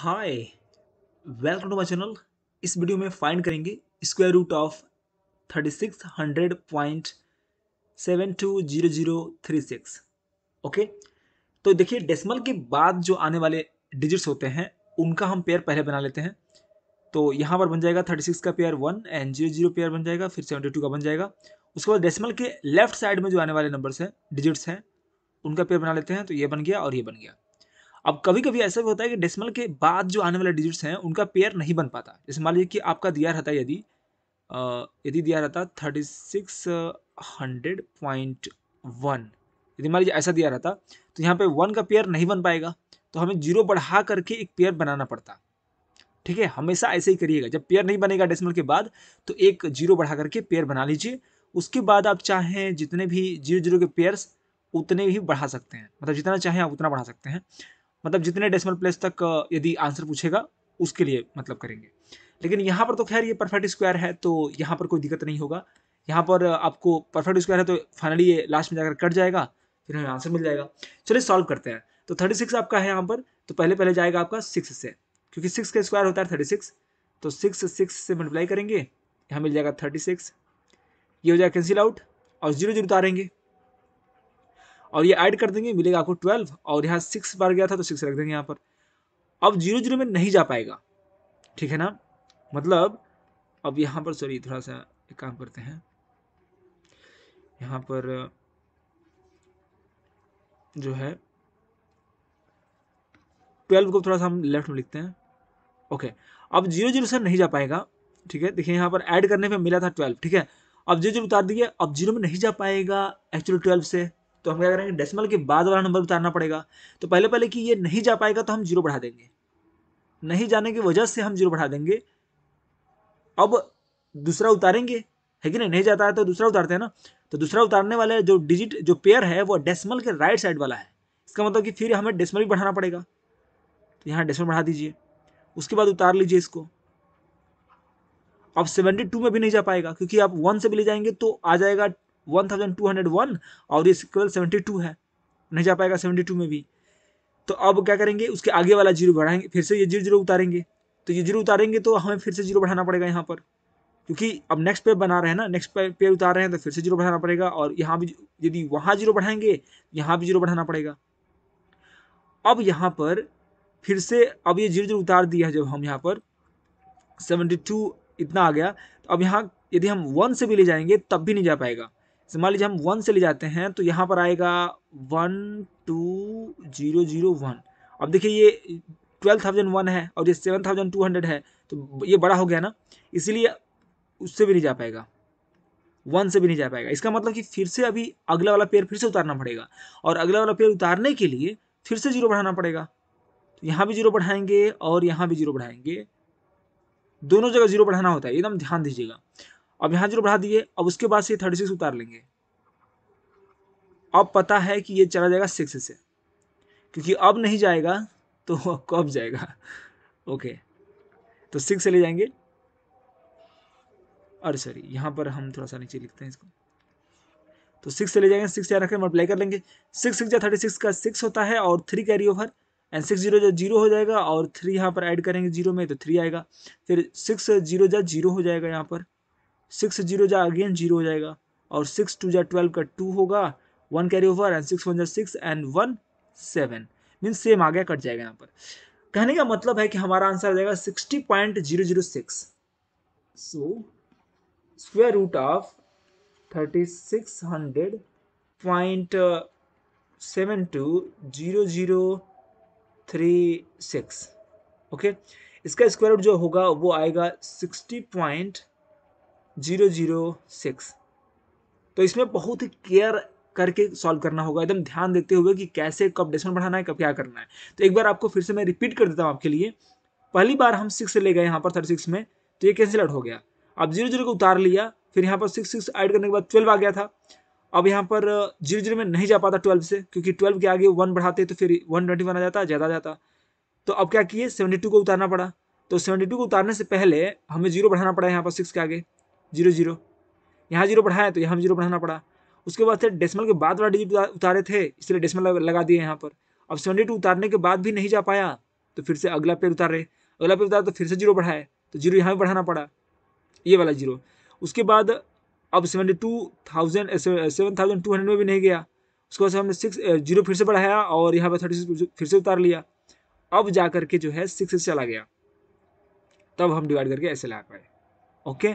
hi welcome to my channel इस video में find करेंगे square root of thirty six hundred point seven two zero zero three six okay तो देखिए decimal के बाद जो आने वाले डिजिट्स होते हैं उनका हम पेयर पहले बना लेते हैं तो यहाँ पर बन जाएगा थर्टी सिक्स का pair one and zero zero pair बन जाएगा फिर सेवेंटी टू का बन जाएगा उसके बाद डेसिमल के लेफ्ट साइड में जो आने वाले नंबर्स हैं डिजिट्स हैं उनका पेयर बना लेते हैं तो ये बन गया और ये बन गया अब कभी कभी ऐसा भी होता है कि डेसिमल के बाद जो आने वाले डिजिट्स हैं उनका पेयर नहीं बन पाता जैसे मान लीजिए कि आपका दिया रहता यदि यदि दिया रहता thirty six hundred point one यदि मान लीजिए ऐसा दिया रहता तो यहाँ पे वन का पेयर नहीं बन पाएगा तो हमें जीरो बढ़ा करके एक पेयर बनाना पड़ता ठीक है हमेशा ऐसे ही करिएगा जब पेयर नहीं बनेगा डेसिमल के बाद तो एक जीरो बढ़ा करके पेयर बना लीजिए उसके बाद आप चाहें जितने भी जीरो जीरो के पेयर्स उतने ही बढ़ा सकते हैं मतलब जितना चाहें आप उतना बढ़ा सकते हैं मतलब जितने डेसिमल प्लेस तक यदि आंसर पूछेगा उसके लिए मतलब करेंगे लेकिन यहाँ पर तो खैर ये परफेक्ट स्क्वायर है तो यहाँ पर कोई दिक्कत नहीं होगा यहाँ पर आपको परफेक्ट स्क्वायर है तो फाइनली ये लास्ट में जाकर कट जाएगा फिर हमें आंसर मिल जाएगा चलिए सॉल्व करते हैं तो थर्टी सिक्स आपका है यहाँ पर तो पहले पहले जाएगा आपका सिक्स से क्योंकि सिक्स का स्क्वायर होता है थर्टी सिक्स तो सिक्स सिक्स से मल्टीप्लाई करेंगे यहाँ मिल जाएगा थर्टी सिक्स ये हो जाएगा कैंसिल आउट और जीरो जीरो उतारेंगे और ये ऐड कर देंगे मिलेगा आपको ट्वेल्व और यहाँ सिक्स बार गया था तो सिक्स रख देंगे यहाँ पर अब जीरो जीरो में नहीं जा पाएगा ठीक है ना मतलब अब यहाँ पर सॉरी थोड़ा सा एक काम करते हैं यहाँ पर जो है ट्वेल्व को थोड़ा सा हम लेफ्ट में लिखते हैं ओके अब जीरो जीरो से नहीं जा पाएगा ठीक है देखिए यहाँ पर ऐड करने पे मिला था ट्वेल्व ठीक है अब जीरो जीरो उतार दिए अब जीरो में नहीं जा पाएगा एक्चुअली ट्वेल्व से तो हम क्या करेंगे डेसिमल के बाद वाला नंबर उतारना पड़ेगा तो पहले पहले कि ये नहीं जा पाएगा तो हम जीरो बढ़ा देंगे नहीं जाने की वजह से हम जीरो बढ़ा देंगे अब दूसरा उतारेंगे है कि नहीं नहीं जाता है तो दूसरा उतारते हैं ना तो दूसरा उतारने वाले जो डिजिट जो पेयर है वो डेसिमल के राइट साइड वाला है इसका मतलब कि फिर हमें डेसिमल भी बढ़ाना पड़ेगा तो यहाँ डेसिमल बढ़ा दीजिए उसके बाद उतार लीजिए इसको अब सेवेंटी टू में भी नहीं जा पाएगा क्योंकि आप वन से भी ले जाएंगे तो आ जाएगा one thousand two hundred one और ये सिक्वल सेवेंटी टू है नहीं जा पाएगा 72 टू में भी तो अब क्या करेंगे उसके आगे वाला जीरो बढ़ाएंगे फिर से ये जीरो जीरो उतारेंगे तो ये जीरो उतारेंगे तो हमें फिर से जीरो बढ़ाना पड़ेगा यहाँ पर क्योंकि अब नेक्स्ट पेयर बना रहे हैं ना नेक्स्ट पेयर उतार रहे हैं तो फिर से जीरो बढ़ाना पड़ेगा और यहाँ भी यदि वहाँ जीरो बढ़ाएंगे यहाँ भी जीरो बढ़ाना पड़ेगा अब यहाँ पर फिर से अब ये जीरो जीरो उतार दिया जब हम यहाँ पर सेवेंटी टू इतना आ गया तो अब यहाँ यदि हम वन से भी ले जाएंगे तब भी नहीं जा पाएगा मान लीजिए हम वन से ले जाते हैं तो यहाँ पर आएगा one two zero zero one अब देखिए ये ट्वेल्व थाउजेंड वन है और ये सेवन थाउजेंड टू हंड्रेड है तो ये बड़ा हो गया ना इसीलिए उससे भी नहीं जा पाएगा वन से भी नहीं जा पाएगा इसका मतलब कि फिर से अभी अगला वाला पेयर फिर से उतारना पड़ेगा और अगला वाला पेयर उतारने के लिए फिर से जीरो बढ़ाना पड़ेगा तो यहाँ भी जीरो बढ़ाएंगे और यहाँ भी जीरो बढ़ाएंगे दोनों जगह जीरो बढ़ाना होता है एकदम ध्यान दीजिएगा अब यहाँ जरूर बढ़ा दिए अब उसके बाद से थर्टी सिक्स उतार लेंगे अब पता है कि ये चला जाएगा सिक्स से क्योंकि अब नहीं जाएगा तो कब जाएगा ओके तो सिक्स से ले जाएंगे अरे सॉरी यहाँ पर हम थोड़ा सा नीचे लिखते हैं इसको तो सिक्स से ले जाएंगे सिक्स यहाँ रखें मल्टीप्लाई कर लेंगे सिक्स सिक्स या थर्टी सिक्स का सिक्स होता है और three carry over and six zero जो जीरो हो जाएगा और थ्री यहाँ पर ऐड करेंगे जीरो में तो थ्री आएगा फिर सिक्स जीरो जा जीरो हो जाएगा यहाँ पर सिक्स जीरो जा अगेन जीरो हो जाएगा और सिक्स टू जा ट्वेल्व का टू होगा one carry over and six one जा six and one seven mean same आ गया कट जाएगा यहाँ पर कहने का मतलब है कि हमारा आंसर आ जाएगा sixty point zero zero six so square root of thirty six hundred point seven two zero zero three six okay इसका स्क्वायर रूट जो होगा वो आएगा sixty point zero zero six तो इसमें बहुत ही केयर करके सॉल्व करना होगा एकदम ध्यान देते हुए कि कैसे कब डेसिमल बढ़ाना है कब क्या करना है तो एक बार आपको फिर से मैं रिपीट कर देता हूँ आपके लिए पहली बार हम सिक्स ले गए यहाँ पर थर्टी सिक्स में तो ये कैंसिल आउट हो गया अब जीरो जीरो को उतार लिया फिर यहाँ पर सिक्स सिक्स ऐड करने के बाद ट्वेल्व आ गया था अब यहाँ पर जीरो जीरो में नहीं जा पाता ट्वेल्व से क्योंकि ट्वेल्व के आगे वन बढ़ाते तो फिर वन ट्वेंटी वन आ जाता ज़्यादा जाता तो अब क्या किए सेवेंटी टू को उतारना पड़ा तो सेवेंटी टू को उतारने से पहले हमें जीरो बढ़ाना पड़ा यहाँ पर सिक्स के आगे जीरो जीरो यहाँ जीरो बढ़ाएं तो यहाँ जीरो बढ़ाना पड़ा उसके बाद फिर डेसिमल के बाद वाला डिजिट उतारे थे इसलिए डेसिमल लगा दिए यहाँ पर अब सेवेंटी टू उतारने के बाद भी नहीं जा पाया तो फिर से अगला पेड़ उतारे अगला पेड़ उतारे तो फिर से जीरो बढ़ाए तो जीरो यहाँ भी बढ़ाना पड़ा ये वाला जीरो उसके बाद अब seventy two thousand seven thousand two hundred में भी नहीं गया उसके बाद हमने सिक्स eh, जीरो फिर से बढ़ाया और यहाँ पर थर्टी सिक्स फिर से उतार लिया अब जा करके जो है सिक्स से चला गया तब हम डिवाइड करके ऐसे ला पाए ओके